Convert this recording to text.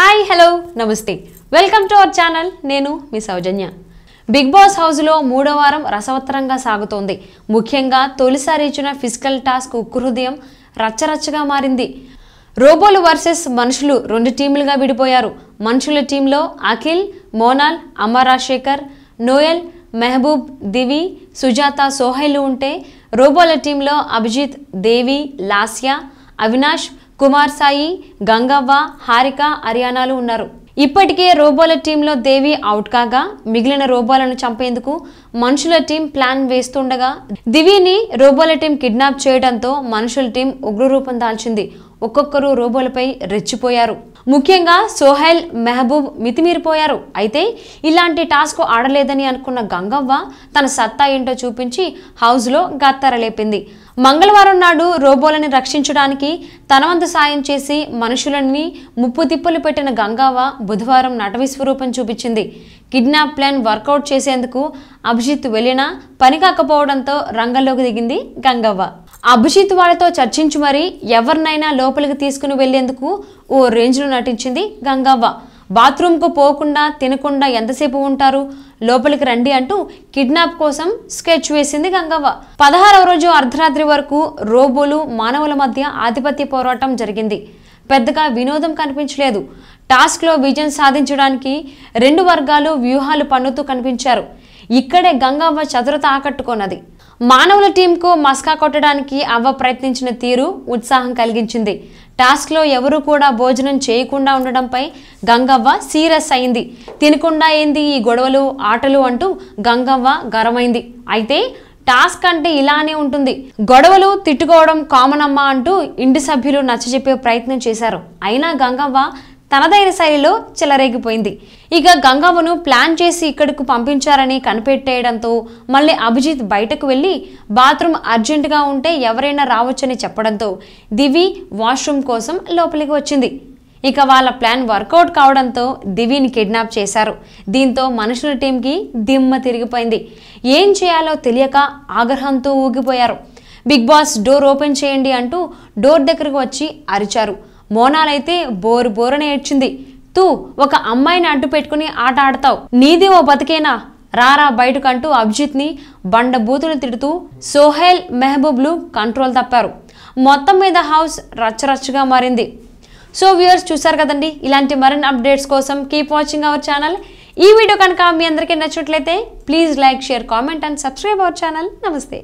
hi hello నమస్తే welcome to our channel నేను మీ సౌజన్య బిగ్ బాస్ హౌస్లో మూడో వారం రసవత్తరంగా సాగుతోంది ముఖ్యంగా తొలిసారి ఇచ్చిన ఫిజికల్ టాస్క్ ఉక్కుహృదయం రచ్చరచ్చగా మారింది రోబోలు వర్సెస్ మనుషులు రెండు టీములుగా విడిపోయారు మనుషుల టీంలో అఖిల్ మోనాల్ అమ్మ రాజశేఖర్ నోయల్ మెహబూబ్ దివి సుజాత సోహైలు ఉంటే రోబోల టీంలో అభిజిత్ దేవి లాస్యా అవినాష్ కుమార్ సాయి గంగవ్వ హారిక హర్యానాలు ఉన్నారు ఇప్పటికే రోబోల టీంలో దేవి అవుట్ కాగా మిగిలిన రోబోలను చంపేందుకు మనుషుల టీం ప్లాన్ వేస్తుండగా దివిని రోబోల టీం కిడ్నాప్ చేయడంతో మనుషుల టీం ఉగ్రరూపం దాల్చింది ఒక్కొక్కరు రోబోలపై రెచ్చిపోయారు ముఖ్యంగా సోహైల్ మెహబూబ్ మితిమీరిపోయారు అయితే ఇలాంటి టాస్క్ ఆడలేదని అనుకున్న గంగవ్వ తన సత్తా ఏంటో చూపించి హౌస్లో గత్తరలేపింది మంగళవారం నాడు రోబోలని రక్షించడానికి తనవంతు సాయం చేసి మనుషులని ముప్పు తిప్పులు పెట్టిన గంగావ బుధవారం నటవిస్వరూపం చూపించింది కిడ్నాప్ ప్లాన్ వర్కౌట్ చేసేందుకు అభిజిత్ వెళ్ళినా పని కాకపోవడంతో రంగంలోకి దిగింది గంగవ్వ అభిజిత్ వాళ్ళతో చర్చించి మరీ ఎవరినైనా లోపలికి తీసుకుని వెళ్లేందుకు ఓ రేంజ్లో నటించింది గంగవ్వ బాత్రూమ్కు పోకుండా తినకుండా ఎంతసేపు ఉంటారు లోపలికి రండి అంటూ కిడ్నాప్ కోసం స్కెచ్ వేసింది గంగవ్వ పదహారవ రోజు అర్ధరాత్రి వరకు రోబోలు మానవుల మధ్య ఆధిపత్య పోరాటం జరిగింది పెద్దగా వినోదం కనిపించలేదు టాస్క్లో విజయం సాధించడానికి రెండు వర్గాలు వ్యూహాలు పన్నుతూ కనిపించారు ఇక్కడే గంగవ్వ చతురత ఆకట్టుకున్నది మానవుల టీంకు మస్కా కొట్టడానికి అవ్వ ప్రయత్నించిన తీరు ఉత్సాహం కలిగించింది టాస్క్లో ఎవరూ కూడా భోజనం చేయకుండా ఉండడంపై గంగవ్వ సీరియస్ అయింది తినకుండా ఏంది ఈ గొడవలు ఆటలు అంటూ గంగవ్వ గరమైంది అయితే టాస్క్ అంటే ఇలానే ఉంటుంది గొడవలు తిట్టుకోవడం కామన్ అమ్మ అంటూ ఇంటి సభ్యులు నచ్చజెప్పే ప్రయత్నం చేశారు అయినా గంగవ్వ తనదైన శైలిలో చెలరేగిపోయింది ఇక గంగవ్వను ప్లాన్ చేసి ఇక్కడకు పంపించారని కనిపెట్టేయడంతో మళ్ళీ అభిజిత్ బయటకు వెళ్ళి బాత్రూమ్ అర్జెంటుగా ఉంటే ఎవరైనా రావచ్చని చెప్పడంతో దివి వాష్రూమ్ కోసం లోపలికి వచ్చింది ఇక వాళ్ళ ప్లాన్ వర్కౌట్ కావడంతో దివిని కిడ్నాప్ చేశారు దీంతో మనుషుల టీంకి దిమ్మ తిరిగిపోయింది ఏం చేయాలో తెలియక ఆగ్రహంతో ఊగిపోయారు బిగ్ బాస్ డోర్ ఓపెన్ చేయండి అంటూ డోర్ దగ్గరకు వచ్చి అరిచారు మోనాలైతే బోరు బోరున ఏడ్చింది తూ ఒక అమ్మాయిని అడ్డు పెట్టుకుని ఆట ఆడతావు నీది ఓ బతికేనా రారా బయటకంటూ బండ బూతులు తిడుతూ సోహెల్ లు కంట్రోల్ తప్పారు మొత్తం మీద హౌస్ రచ్చరచ్చగా మారింది సో వ్యూవర్స్ చూసారు కదండి ఇలాంటి మరిన్ని అప్డేట్స్ కోసం కీప్ వాచింగ్ అవర్ ఛానల్ ఈ వీడియో కనుక మీ అందరికీ నచ్చినట్లయితే please like share comment and subscribe our channel నమస్తే